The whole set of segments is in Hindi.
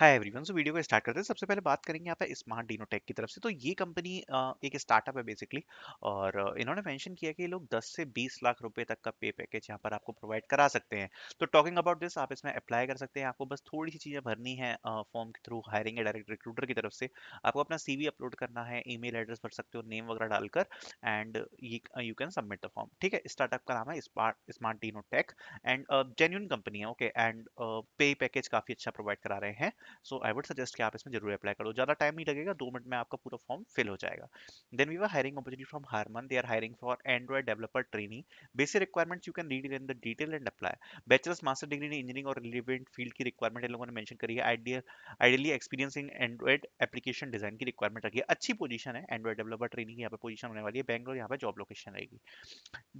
हाय एवरीवन सो वीडियो को स्टार्ट करते हैं सबसे पहले बात करेंगे यहाँ पे स्मार्ट डीनोटेक की तरफ से तो ये कंपनी एक स्टार्टअप है बेसिकली और इन्होंने मेंशन किया कि ये लोग 10 से 20 लाख रुपए तक का पे पैकेज यहाँ पर आपको प्रोवाइड करा सकते हैं तो टॉकिंग अबाउट दिस आप इसमें अप्लाई कर सकते हैं आपको बस थोड़ी सी चीज़ें भरनी है फॉर्म के थ्रू हायरिंग है डायरेक्ट रिक्रूटर की तरफ से आपको अपना सी अपलोड करना है ई एड्रेस भर सकते हो नेम वगैरह डालकर and you can submit the form ठीक है स्टार्टअप का नाम है smart smart Dinotech and genuine company है ओके एंड पे पैकेज काफ़ी अच्छा प्रोवाइड करा रहे हैं सो आई वुड सजेस्ट कि आप इसमें जरूर अप्लाई करो ज़्यादा टाइम नहीं लगेगा दो मिनट में आपका पूरा फॉर्म फिल हो जाएगा then we were hiring opportunity from Harman they are hiring for Android developer training basic requirements you can read in the detail and apply bachelors master degree in engineering और रिलेवेंट फील्ड की रिक्वायरमेंट इन लोगों ने मैंशन करी है ideal ideally experience in Android application design की रिक्वायरमेंट रखी है अच्छी पोजीशन है एंड्रॉइड डेवलपर ट्रेनिंग यहाँ पर पोजीशन होने वाली है बैंगलोर यहाँ पर जॉब लोकेशन रहेगी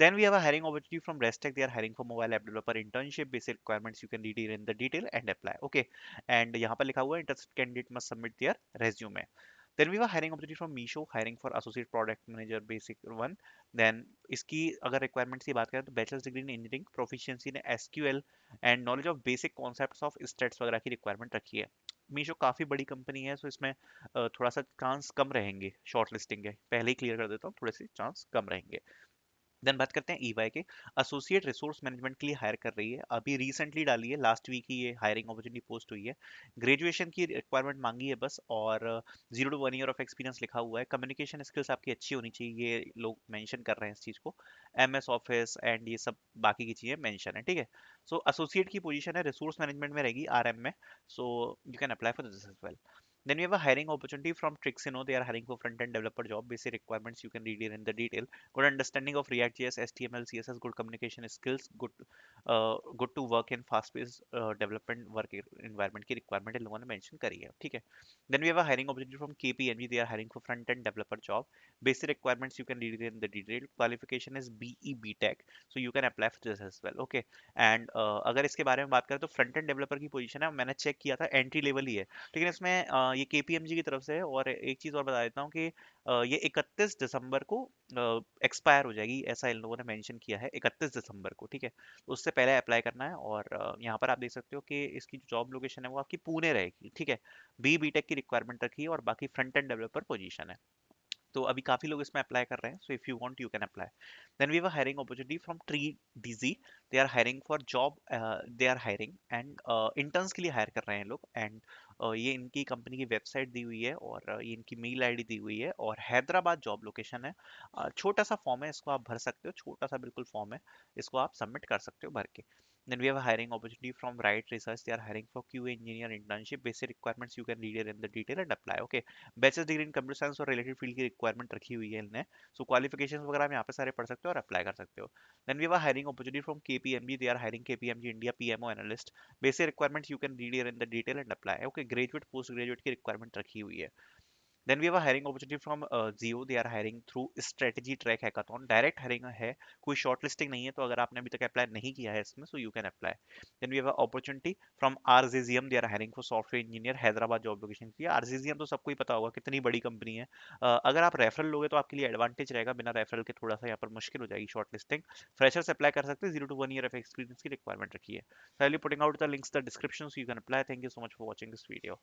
then we have a hiring opportunity from Restech they are hiring for mobile app developer internship basic requirements you can read in the detail and apply okay and यहाँ यहाँ पर लिखा हुआ है interest candidate must submit their resume then we hiring opportunity for Meesho hiring for associate product manager basic one then इसकी अगर रिक्वायरमेंट्स की बात करें तो bachelors degree in engineering proficiency in SQL and knowledge of basic concepts of states वगैरह की रिक्वायरमेंट रखी है मीशो काफ़ी बड़ी कंपनी है सो इसमें थोड़ा सा चांस कम रहेंगे शॉर्ट लिस्टिंग के पहले ही क्लियर कर देता हूँ थोड़े से चांस कम रहेंगे देन बात करते हैं ईवाई e के एसोसिएट रिसोर्स मैनेजमेंट के लिए हायर कर रही है अभी रिसेंटली डाली है लास्ट वीक ही ये हायरिंग अपॉर्चुनिटी पोस्ट हुई है ग्रेजुएशन की रिक्वायरमेंट मांगी है बस और zero to one year of experience लिखा हुआ है कम्युनिकेशन स्किल्स आपकी अच्छी होनी चाहिए ये लोग मैंशन कर रहे हैं इस चीज़ को एम एस ऑफिस एंड ये सब बाकी की चीज़ें मैंशन है ठीक है सो एसोसिएट की पोजिशन है रिसोर्स मैनेजमेंट में रहेगी आर में so you can apply for this is well Then we have a hiring opportunity from Trixino. They are hiring for front-end developer job. Basic requirements you can read it in the detail. Good understanding of React JS, HTML, CSS, good communication skills, good uh, good to work in fast-paced uh, development work environment Key requirement इन लोगों mentioned. mention करी है Then we have a hiring opportunity from KPMG. They are hiring for front-end developer job. Basic requirements you can read it in the detail. Qualification is BE BTech. So you can apply for this as well. Okay. And uh, अगर इसके बारे में बात करें तो फ्रंट एंड डेवलपर की पोजीशन है मैंने चेक किया था एंट्री लेवल ही है लेकिन इसमें ये के की तरफ से है और एक चीज़ और बता देता हूँ कि ये 31 दिसंबर को एक्सपायर हो जाएगी ऐसा इन लोगों ने मेंशन किया है 31 दिसंबर को ठीक है तो उससे पहले अप्लाई करना है और यहाँ पर आप देख सकते हो कि इसकी जो जॉब लोकेशन है वो आपकी पुणे रहेगी ठीक है बी बी की रिक्वायरमेंट रखी है और बाकी फ्रंट एंड डेवलपर पोजीशन है तो अभी काफ़ी लोग इसमें अप्लाई कर रहे हैं so if you want you can apply then we were hiring opportunity from tree DG they are hiring for job they are hiring and interns के लिए हायर कर रहे हैं लोग एंड uh, ये इनकी कंपनी की वेबसाइट दी हुई है और uh, ये इनकी मेल आईडी दी हुई है और हैदराबाद जॉब लोकेशन है uh, छोटा सा फॉर्म है इसको आप भर सकते हो छोटा सा बिल्कुल फॉर्म है इसको आप सबमिट कर सकते हो भर के Then we have a hiring opportunity from Right Research. They are hiring for QA engineer internship. Basic requirements you can read here in the detail and apply. Okay. Bachelor degree in computer science और रिलेटेड फील्ड की रिक्वायरमेंट रखी हुई है इन्हें सो क्वालिफिकेशन वगैरह आप यहाँ पे सारे पढ़ सकते हो और अप्लाई कर सकते हो then we have hiring opportunity from KPMG they are hiring KPMG India PMO analyst basic requirements you can read here in the detail and apply okay graduate post graduate की रिक्वायरमेंट रखी हुई है Then we have a hiring opportunity from uh, Zio. They are hiring through strategy track hackathon. Direct hiring है कोई shortlisting नहीं है तो अगर आपने अभी तक apply नहीं किया है इसमें so you can apply. Then we have a opportunity from RZZM. They are hiring for software engineer Hyderabad job location के लिए RZZM तो सबको ही पता होगा कितनी बड़ी कंपनी है uh, अगर आप रेफरल लोगे तो आपके लिए एडवांटेज रहेगा बिना रेफरल के थोड़ा सा यहाँ पर मुश्किल हो जाएगी शॉर्टलिस्टिंग फ्रेशर्स अप्लाई कर सकते हैं zero to one year of experience की रिक्वायरमेंट रखी है putting out the links the description you can apply thank you so much for watching this video